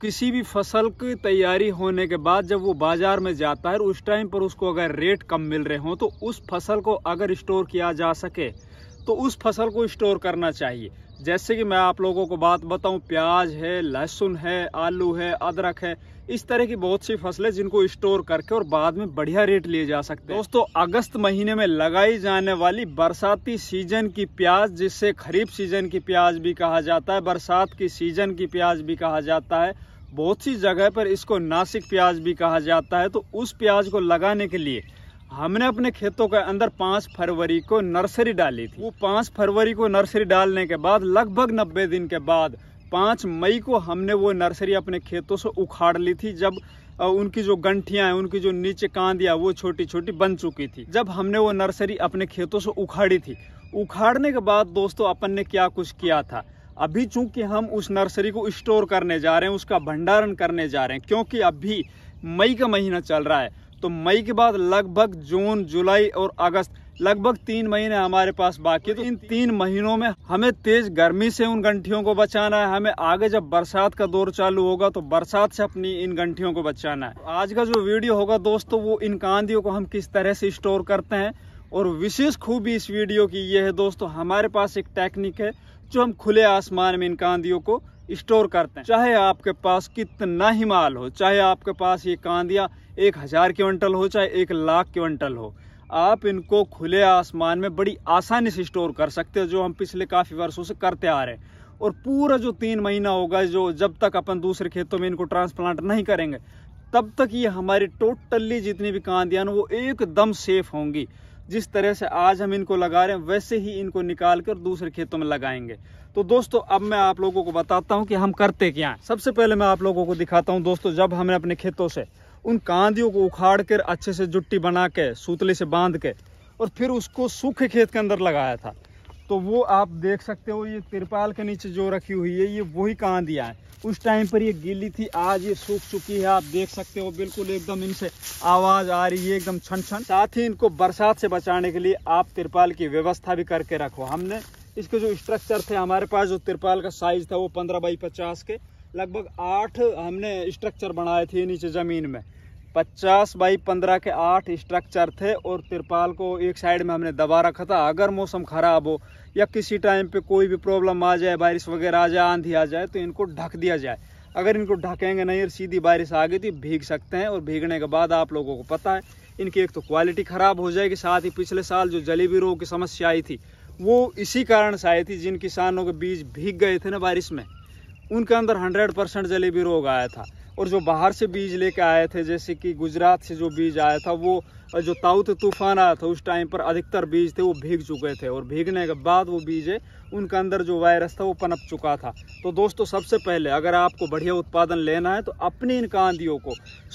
किसी भी फसल की तैयारी होने के बाद जब वो बाजार में जाता है उस टाइम पर उसको अगर रेट कम मिल रहे हों तो उस फसल को अगर स्टोर किया जा सके तो उस फसल को स्टोर करना चाहिए जैसे कि मैं आप लोगों को बात बताऊं प्याज है लहसुन है आलू है अदरक है इस तरह की बहुत सी फसलें जिनको स्टोर करके और बाद में बढ़िया रेट लिए जा सकते हैं दोस्तों अगस्त महीने में लगाई जाने वाली बरसाती सीजन की प्याज जिससे खरीफ सीजन की प्याज भी कहा जाता है बरसात की सीजन की प्याज भी कहा जाता है बहुत सी जगह पर इसको नासिक प्याज भी कहा जाता है तो उस प्याज को लगाने के लिए हमने अपने खेतों के अंदर पाँच फरवरी को नर्सरी डाली थी वो पाँच फरवरी को नर्सरी डालने के बाद लगभग नब्बे दिन के बाद पाँच मई को हमने वो नर्सरी अपने खेतों से उखाड़ ली थी जब उनकी जो गंठियाँ हैं उनकी जो नीचे कांदियाँ वो छोटी छोटी बन चुकी थी जब हमने वो नर्सरी अपने खेतों से उखाड़ी थी उखाड़ने के बाद दोस्तों अपन ने क्या कुछ किया था अभी चूंकि हम उस नर्सरी को स्टोर करने जा रहे हैं उसका भंडारण करने जा रहे हैं क्योंकि अभी मई का महीना चल रहा है तो मई के बाद लगभग जून जुलाई और अगस्त लगभग तीन महीने हमारे पास बाकी है तो इन तीन महीनों में हमें तेज गर्मी से उन गंठियों को बचाना है हमें आगे जब बरसात का दौर चालू होगा तो बरसात से अपनी इन गंठियों को बचाना है आज का जो वीडियो होगा दोस्तों वो इन कांदियों को हम किस तरह से स्टोर करते हैं और विशेष खूबी इस वीडियो की ये है दोस्तों हमारे पास एक टेक्निक है जो हम खुले आसमान में इन कांदियों को स्टोर करते हैं चाहे आपके पास कितना ही माल हो चाहे आपके पास ये कांदिया एक हजार क्विंटल हो चाहे एक लाख क्विंटल हो आप इनको खुले आसमान में बड़ी आसानी से स्टोर कर सकते हो जो हम पिछले काफ़ी वर्षों से करते आ रहे हैं और पूरा जो तीन महीना होगा जो जब तक अपन दूसरे खेतों में इनको ट्रांसप्लांट नहीं करेंगे तब तक ये हमारी टोटली जितनी भी कांदियाँ वो एकदम सेफ होंगी जिस तरह से आज हम इनको लगा रहे हैं वैसे ही इनको निकाल कर दूसरे खेतों में लगाएंगे तो दोस्तों अब मैं आप लोगों को बताता हूँ कि हम करते क्या हैं सबसे पहले मैं आप लोगों को दिखाता हूँ दोस्तों जब हमने अपने खेतों से उन कांदियों को उखाड़ कर अच्छे से जुट्टी बना के सूतले से बांध के और फिर उसको सूखे खेत के अंदर लगाया था तो वो आप देख सकते हो ये तिरपाल के नीचे जो रखी हुई है ये वही कांदिया है उस टाइम पर ये गीली थी आज ये सूख चुकी है आप देख सकते हो बिल्कुल एकदम इनसे आवाज़ आ रही है एकदम छन छन साथ ही इनको बरसात से बचाने के लिए आप तिरपाल की व्यवस्था भी करके रखो हमने इसके जो स्ट्रक्चर थे हमारे पास जो तिरपाल का साइज था वो पंद्रह बाई पचास के लगभग आठ हमने स्ट्रक्चर बनाए थे नीचे ज़मीन में पचास बाई पंद्रह के आठ स्ट्रक्चर थे और तिरपाल को एक साइड में हमने दबा रखा था अगर मौसम ख़राब हो या किसी टाइम पे कोई भी प्रॉब्लम आ जाए बारिश वगैरह आ जाए आंधी आ जाए तो इनको ढक दिया जाए अगर इनको ढकेंगे नहीं और सीधी बारिश आ गई तो भीग सकते हैं और भीगने के बाद आप लोगों को पता है इनकी एक तो क्वालिटी ख़राब हो जाएगी साथ ही पिछले साल जो जलेबी रोग की समस्या आई थी वो इसी कारण से आई थी जिन किसानों के बीज भीग गए थे ना बारिश में उनके अंदर हंड्रेड परसेंट जलेबी रोग आया था और जो बाहर से बीज लेके आए थे जैसे कि गुजरात से जो बीज आया था वो जो ताउत तूफान आया था उस टाइम पर अधिकतर बीज थे वो भीग चुके थे और भीगने के बाद वो बीज है उनके अंदर जो वायरस था वो पनप चुका था तो दोस्तों सबसे पहले अगर आपको बढ़िया उत्पादन लेना है तो अपनी इन कांदियों को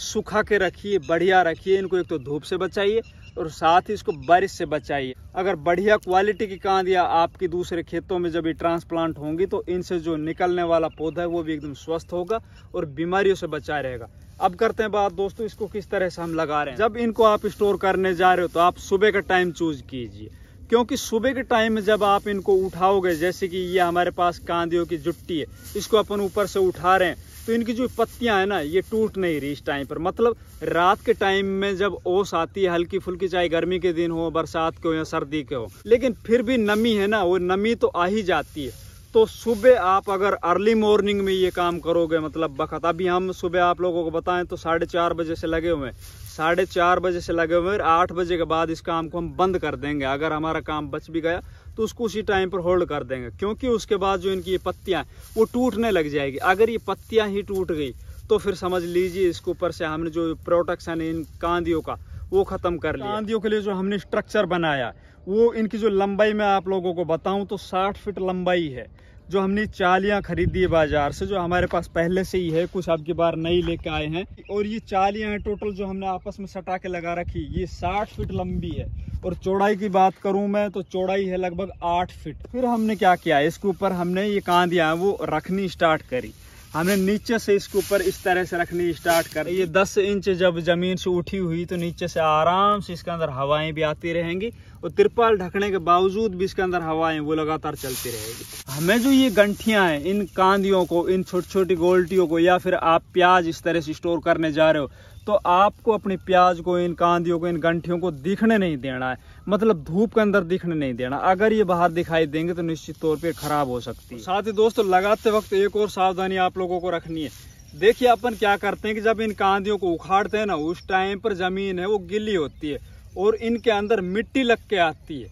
सुखा के रखिए बढ़िया रखिए इनको एक तो धूप से बचाइए और साथ ही इसको बारिश से बचाइए अगर बढ़िया क्वालिटी की कांद या आपकी दूसरे खेतों में जब ये ट्रांसप्लांट होंगी तो इनसे जो निकलने वाला पौधा है वो भी एकदम स्वस्थ होगा और बीमारियों से बचा रहेगा अब करते हैं बात दोस्तों इसको किस तरह से हम लगा रहे हैं जब इनको आप स्टोर करने जा रहे हो तो आप सुबह का टाइम चूज कीजिए क्योंकि सुबह के टाइम में जब आप इनको उठाओगे जैसे कि ये हमारे पास कांदियों की जुट्टी है इसको अपन ऊपर से उठा रहे हैं तो इनकी जो पत्तियां हैं ना ये टूट नहीं रही इस टाइम पर मतलब रात के टाइम में जब ओस आती है हल्की फुल्की चाहे गर्मी के दिन हो बरसात के हो या सर्दी के हो लेकिन फिर भी नमी है ना वो नमी तो आ ही जाती है तो सुबह आप अगर अर्ली मॉर्निंग में ये काम करोगे मतलब बखत अभी हम सुबह आप लोगों को बताएं तो साढ़े चार बजे से लगे हुए हैं साढ़े चार बजे से लगे हुए हैं आठ बजे के बाद इस काम को हम बंद कर देंगे अगर हमारा काम बच भी गया तो उसको उसी टाइम पर होल्ड कर देंगे क्योंकि उसके बाद जो इनकी ये पत्तियाँ वो टूटने लग जाएगी अगर ये पत्तियाँ ही टूट गई तो फिर समझ लीजिए इसके ऊपर से हमने जो प्रोटेक्शन है इन कांदियों का वो ख़त्म कर लिया कांदियों के लिए जो हमने स्ट्रक्चर बनाया वो इनकी जो लंबाई मैं आप लोगों को बताऊं तो 60 फीट लंबाई है जो हमने चालियाँ खरीदी है बाज़ार से जो हमारे पास पहले से ही है कुछ आपके बार नई लेके आए हैं और ये चालियाँ हैं टोटल जो हमने आपस में सटा के लगा रखी ये साठ फीट लंबी है और चौड़ाई की बात करूँ मैं तो चौड़ाई है लगभग आठ फीट फिर हमने क्या किया इसके ऊपर हमने ये कांधिया वो रखनी स्टार्ट करी हमें नीचे से इसके ऊपर इस तरह से रखनी स्टार्ट कर ये 10 इंच जब ज़मीन से उठी हुई तो नीचे से आराम से इसके अंदर हवाएं भी आती रहेंगी और तिरपाल ढकने के बावजूद भी इसके अंदर हवाएं वो लगातार चलती रहेगी हमें जो ये गंठिया हैं इन कांदियों को इन छोटी छोटी गोल्टियों को या फिर आप प्याज इस तरह से स्टोर करने जा रहे हो तो आपको अपनी प्याज को इन कांदियों को इन गंठियों को दिखने नहीं देना है मतलब धूप के अंदर दिखने नहीं देना अगर ये बाहर दिखाई देंगे तो निश्चित तौर पर खराब हो सकती है साथ ही दोस्तों लगाते वक्त एक और सावधानी आप लोगों को रखनी है देखिए अपन क्या करते हैं कि जब इन कांदियों को उखाड़ते हैं ना उस टाइम पर जमीन है वो गिली होती है और इनके अंदर मिट्टी लग के आती है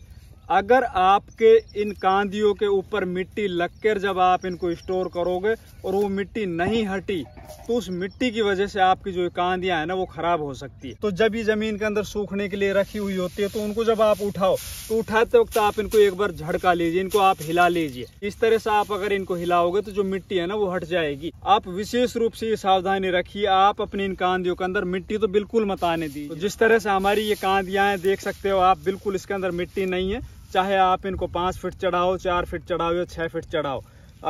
अगर आपके इन कांदियों के ऊपर मिट्टी लग कर जब आप इनको स्टोर करोगे और वो मिट्टी नहीं हटी तो उस मिट्टी की वजह से आपकी जो कांदियाँ है ना वो खराब हो सकती है तो जब ये जमीन के अंदर सूखने के लिए रखी हुई होती है तो उनको जब आप उठाओ तो उठाते वक्त आप इनको एक बार झड़का लीजिए इनको आप हिला लीजिए इस तरह से आप अगर इनको हिलाओगे तो जो मिट्टी है ना वो हट जाएगी आप विशेष रूप से ये सावधानी रखिए आप अपनी इन कांदियों के अंदर मिट्टी तो बिल्कुल मत आने दी तो जिस तरह से हमारी ये कांदियाँ देख सकते हो आप बिल्कुल इसके अंदर मिट्टी नहीं है चाहे आप इनको पाँच फिट चढ़ाओ चार फिट चढ़ाओ या छः फिट चढ़ाओ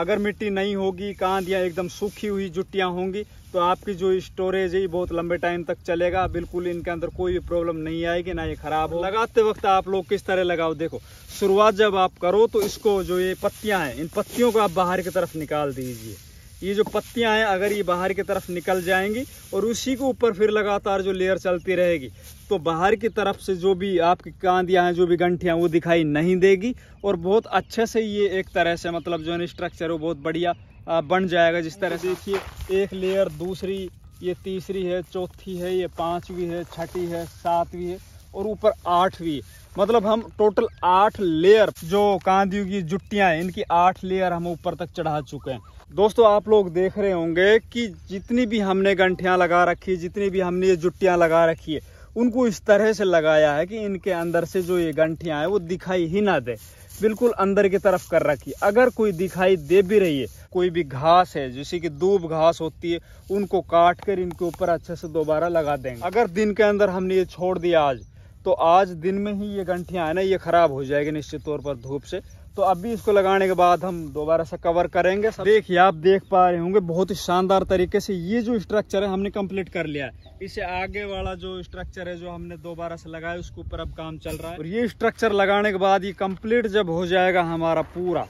अगर मिट्टी नहीं होगी कांद या एकदम सूखी हुई जुट्टियाँ होंगी तो आपकी जो स्टोरेज है बहुत लंबे टाइम तक चलेगा बिल्कुल इनके अंदर कोई भी प्रॉब्लम नहीं आएगी ना ये ख़राब हो लगाते वक्त आप लोग किस तरह लगाओ देखो शुरुआत जब आप करो तो इसको जो ये पत्तियाँ हैं इन पत्तियों को आप बाहर की तरफ निकाल दीजिए ये जो पत्तियां हैं अगर ये बाहर की तरफ निकल जाएंगी और उसी के ऊपर फिर लगातार जो लेयर चलती रहेगी तो बाहर की तरफ से जो भी आपकी कांदियाँ हैं जो भी गंठियाँ वो दिखाई नहीं देगी और बहुत अच्छे से ये एक तरह से मतलब जो है स्ट्रक्चर वो बहुत बढ़िया बन जाएगा जिस तरह से देखिए एक लेयर दूसरी ये तीसरी है चौथी है ये पाँचवीं है छठी है सातवीं है और ऊपर आठवीं मतलब हम टोटल आठ लेयर जो कांदियों की जुट्टियाँ हैं इनकी आठ लेयर हम ऊपर तक चढ़ा चुके हैं दोस्तों आप लोग देख रहे होंगे कि जितनी भी हमने गंठियाँ लगा रखी जितनी भी हमने ये जुट्टियाँ लगा रखी है उनको इस तरह से लगाया है कि इनके अंदर से जो ये गंठियाँ हैं वो दिखाई ही ना दे बिल्कुल अंदर की तरफ कर रखी अगर कोई दिखाई दे भी रही है कोई भी घास है जैसे कि दूब घास होती है उनको काट कर इनके ऊपर अच्छे से दोबारा लगा देंगे अगर दिन के अंदर हमने ये छोड़ दिया आज तो आज दिन में ही ये गंठियाँ है ना ये ख़राब हो जाएगी निश्चित तौर पर धूप से तो अभी इसको लगाने के बाद हम दोबारा से कवर करेंगे देखिए आप देख पा रहे होंगे बहुत ही शानदार तरीके से ये जो स्ट्रक्चर है हमने कंप्लीट कर लिया है इसे आगे वाला जो स्ट्रक्चर है जो हमने दोबारा से लगाया उसके ऊपर अब काम चल रहा है और ये स्ट्रक्चर लगाने के बाद ये कम्प्लीट जब हो जाएगा हमारा पूरा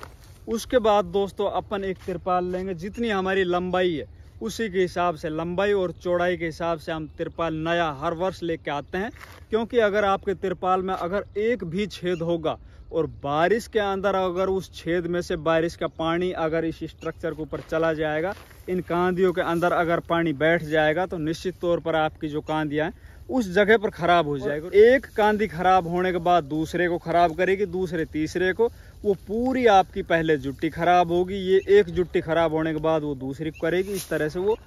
उसके बाद दोस्तों अपन एक तिरपाल लेंगे जितनी हमारी लंबाई है उसी के हिसाब से लंबाई और चौड़ाई के हिसाब से हम तिरपाल नया हर वर्ष लेके आते हैं क्योंकि अगर आपके तिरपाल में अगर एक भी छेद होगा और बारिश के अंदर अगर उस छेद में से बारिश का पानी अगर इस स्ट्रक्चर के ऊपर चला जाएगा इन कांदियों के अंदर अगर पानी बैठ जाएगा तो निश्चित तौर पर आपकी जो कांदियाँ हैं उस जगह पर खराब हो जाएगा एक कांदी खराब होने के बाद दूसरे को खराब करेगी दूसरे तीसरे को वो पूरी आपकी पहले जुट्टी खराब होगी ये एक जुट्टी खराब होने के बाद वो दूसरी को करेगी इस तरह से वो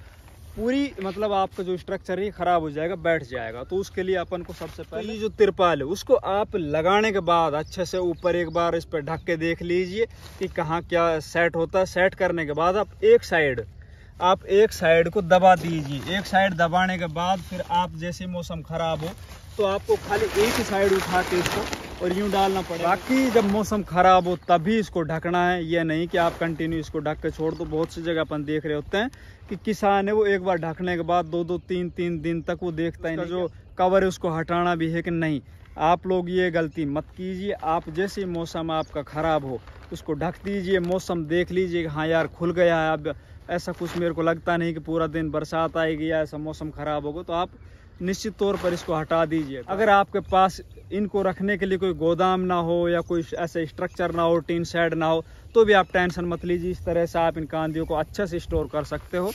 पूरी मतलब आपका जो स्ट्रक्चर है खराब हो जाएगा बैठ जाएगा तो उसके लिए अपन को सबसे तो पहले तो ये जो तिरपाल है उसको आप लगाने के बाद अच्छे से ऊपर एक बार इस पर ढक के देख लीजिए कि कहाँ क्या सेट होता है सेट करने के बाद आप एक साइड आप एक साइड को दबा दीजिए एक साइड दबाने के बाद फिर आप जैसे मौसम ख़राब हो तो आपको खाली एक ही साइड उठा के इसको और यूँ डालना पड़ेगा बाकी जब मौसम ख़राब हो तभी इसको ढकना है यह नहीं कि आप कंटिन्यू इसको ढक के छोड़ दो तो बहुत सी जगह अपन देख रहे होते हैं कि किसान है वो एक बार ढकने के बाद दो दो तीन तीन दिन तक वो देखता है जो कवर है उसको हटाना भी है कि नहीं आप लोग ये गलती मत कीजिए आप जैसे मौसम आपका ख़राब हो उसको ढक दीजिए मौसम देख लीजिए हाँ यार खुल गया है अब ऐसा कुछ मेरे को लगता नहीं कि पूरा दिन बरसात आएगी या ऐसा मौसम ख़राब होगा तो आप निश्चित तौर पर इसको हटा दीजिए अगर आपके पास इनको रखने के लिए कोई गोदाम ना हो या कोई ऐसे स्ट्रक्चर ना हो टीन शेड ना हो तो भी आप टेंशन मत लीजिए इस तरह से आप इन कांदियों को अच्छे से स्टोर कर सकते हो